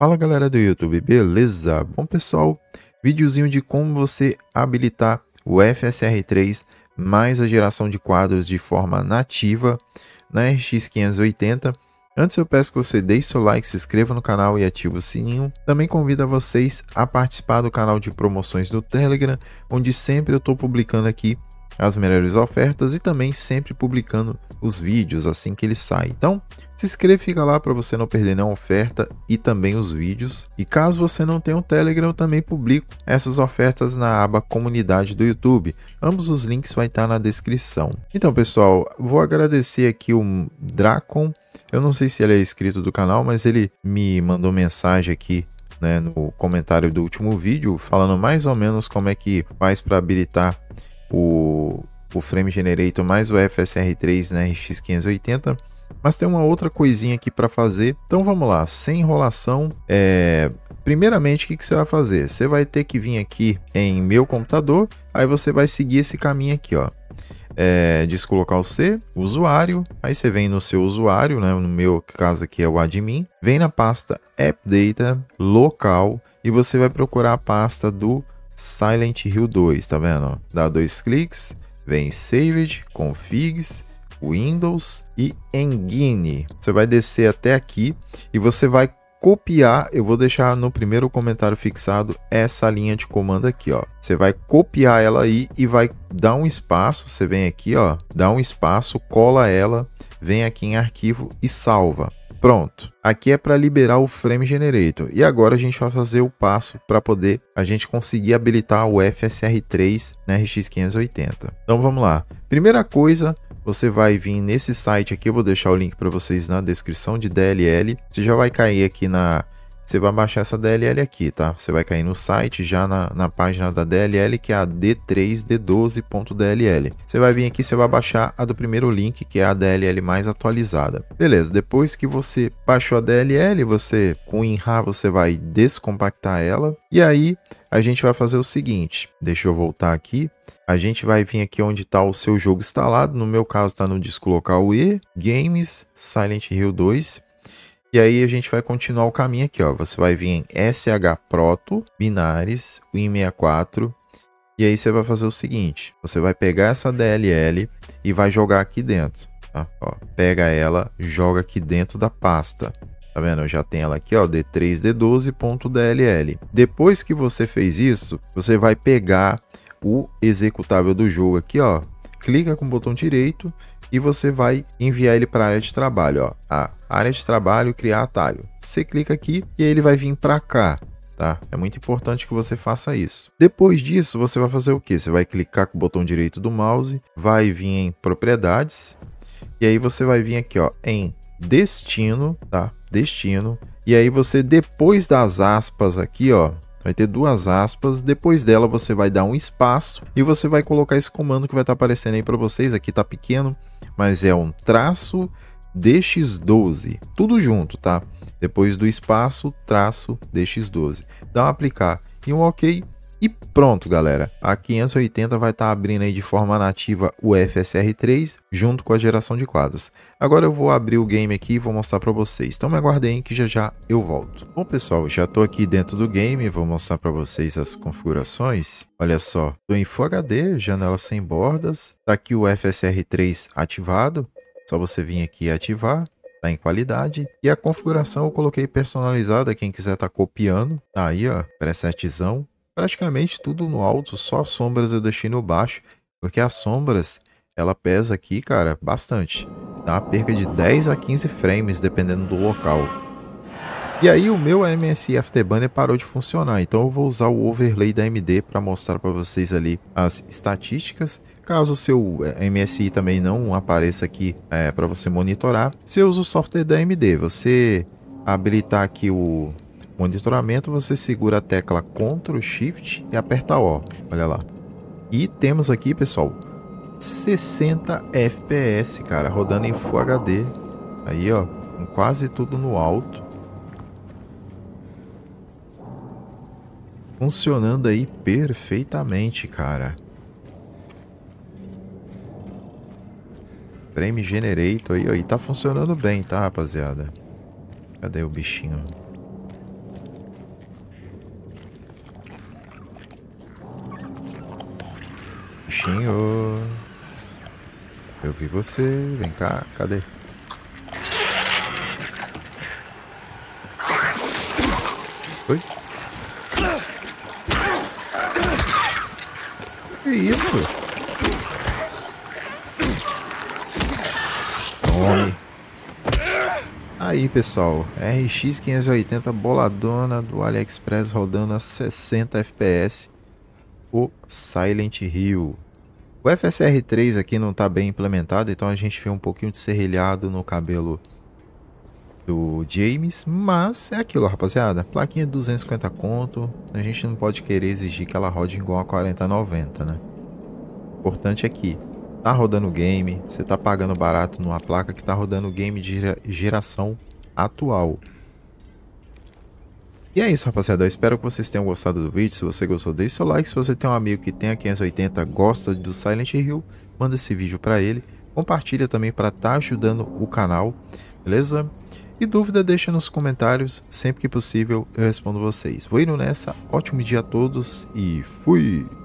Fala galera do YouTube, beleza? Bom pessoal, videozinho de como você habilitar o FSR3 mais a geração de quadros de forma nativa na RX 580. Antes eu peço que você deixe seu like, se inscreva no canal e ative o sininho. Também convido a vocês a participar do canal de promoções do Telegram, onde sempre eu estou publicando aqui as melhores ofertas e também sempre publicando os vídeos assim que ele sai. Então, se inscreva, fica lá para você não perder nenhuma oferta e também os vídeos. E caso você não tenha o um Telegram, eu também publico essas ofertas na aba Comunidade do YouTube. Ambos os links vai estar tá na descrição. Então, pessoal, vou agradecer aqui o Dracon. Eu não sei se ele é inscrito do canal, mas ele me mandou mensagem aqui né, no comentário do último vídeo, falando mais ou menos como é que faz para habilitar o o Frame Generator mais o FSR3 na RX 580 mas tem uma outra coisinha aqui para fazer. Então vamos lá, sem enrolação. É... Primeiramente, o que, que você vai fazer? Você vai ter que vir aqui em meu computador, aí você vai seguir esse caminho aqui, ó. É, descolocar o C, usuário, aí você vem no seu usuário, né? no meu caso aqui é o admin, vem na pasta update local, e você vai procurar a pasta do Silent Hill 2, tá vendo? Dá dois cliques, Vem Saved, Configs, Windows e Engine. Você vai descer até aqui e você vai copiar, eu vou deixar no primeiro comentário fixado essa linha de comando aqui, ó. Você vai copiar ela aí e vai dar um espaço, você vem aqui, ó, dá um espaço, cola ela, vem aqui em arquivo e salva. Pronto. Aqui é para liberar o Frame Generator. E agora a gente vai fazer o passo para poder a gente conseguir habilitar o FSR3 na RX 580. Então vamos lá. Primeira coisa, você vai vir nesse site aqui, eu vou deixar o link para vocês na descrição de DLL. Você já vai cair aqui na você vai baixar essa DLL aqui, tá? Você vai cair no site, já na, na página da DLL, que é a d3d12.dll. Você vai vir aqui, você vai baixar a do primeiro link, que é a DLL mais atualizada. Beleza, depois que você baixou a DLL, você com o WinRAR, você vai descompactar ela. E aí, a gente vai fazer o seguinte, deixa eu voltar aqui. A gente vai vir aqui onde está o seu jogo instalado, no meu caso está no disco local E, Games, Silent Hill 2. E aí a gente vai continuar o caminho aqui, ó. Você vai vir em SH proto, binares, Win64. E aí você vai fazer o seguinte, você vai pegar essa DLL e vai jogar aqui dentro, tá? Ó, pega ela, joga aqui dentro da pasta. Tá vendo? Eu já tenho ela aqui, ó, d3d12.dll. Depois que você fez isso, você vai pegar o executável do jogo aqui, ó. Clica com o botão direito e você vai enviar ele para a área de trabalho, ó, a área de trabalho, criar atalho. Você clica aqui e ele vai vir para cá, tá? É muito importante que você faça isso. Depois disso, você vai fazer o quê? Você vai clicar com o botão direito do mouse, vai vir em propriedades e aí você vai vir aqui, ó, em destino, tá? Destino. E aí você depois das aspas aqui, ó, vai ter duas aspas, depois dela você vai dar um espaço e você vai colocar esse comando que vai estar tá aparecendo aí para vocês, aqui está pequeno, mas é um traço dx12, tudo junto, tá? Depois do espaço, traço dx12. Dá um aplicar e um ok, e pronto, galera. A 580 vai estar tá abrindo aí de forma nativa o FSR3 junto com a geração de quadros. Agora eu vou abrir o game aqui e vou mostrar para vocês. Então me aguardem que já já eu volto. Bom, pessoal, já estou aqui dentro do game, vou mostrar para vocês as configurações. Olha só, estou em Full HD, janela sem bordas. Tá aqui o FSR3 ativado. Só você vir aqui e ativar tá em qualidade. E a configuração eu coloquei personalizada, quem quiser tá copiando, tá aí ó, pressetzão praticamente tudo no alto, só as sombras eu deixei no baixo, porque as sombras, ela pesa aqui, cara, bastante. Dá uma perca de 10 a 15 frames, dependendo do local. E aí o meu MSI Afterburner parou de funcionar, então eu vou usar o overlay da AMD para mostrar para vocês ali as estatísticas. Caso o seu eh, MSI também não apareça aqui é, eh, para você monitorar, você usa o software da AMD. Você habilitar aqui o monitoramento, você segura a tecla Ctrl Shift e aperta O. Olha lá. E temos aqui, pessoal, 60 FPS, cara, rodando em Full HD. Aí, ó, com quase tudo no alto. Funcionando aí perfeitamente, cara. Frame Generator aí, ó, e tá funcionando bem, tá, rapaziada? Cadê o bichinho? Bichinho. Eu vi você. Vem cá. Cadê? Oi? Que isso? Tome. É Aí, pessoal. RX 580 boladona do AliExpress rodando a 60 FPS o Silent Hill. O FSR3 aqui não está bem implementado, então a gente vê um pouquinho de serrilhado no cabelo do James, mas é aquilo, rapaziada. Plaquinha 250 conto, a gente não pode querer exigir que ela rode igual a 4090, né? O importante é que tá rodando o game, você tá pagando barato numa placa que tá rodando o game de geração atual. E é isso, rapaziada. Eu espero que vocês tenham gostado do vídeo. Se você gostou, deixe seu like. Se você tem um amigo que tenha 580, gosta do Silent Hill, manda esse vídeo para ele. Compartilha também para estar tá ajudando o canal, beleza? E dúvida, deixa nos comentários. Sempre que possível, eu respondo vocês. Vou indo nessa. Ótimo dia a todos e fui!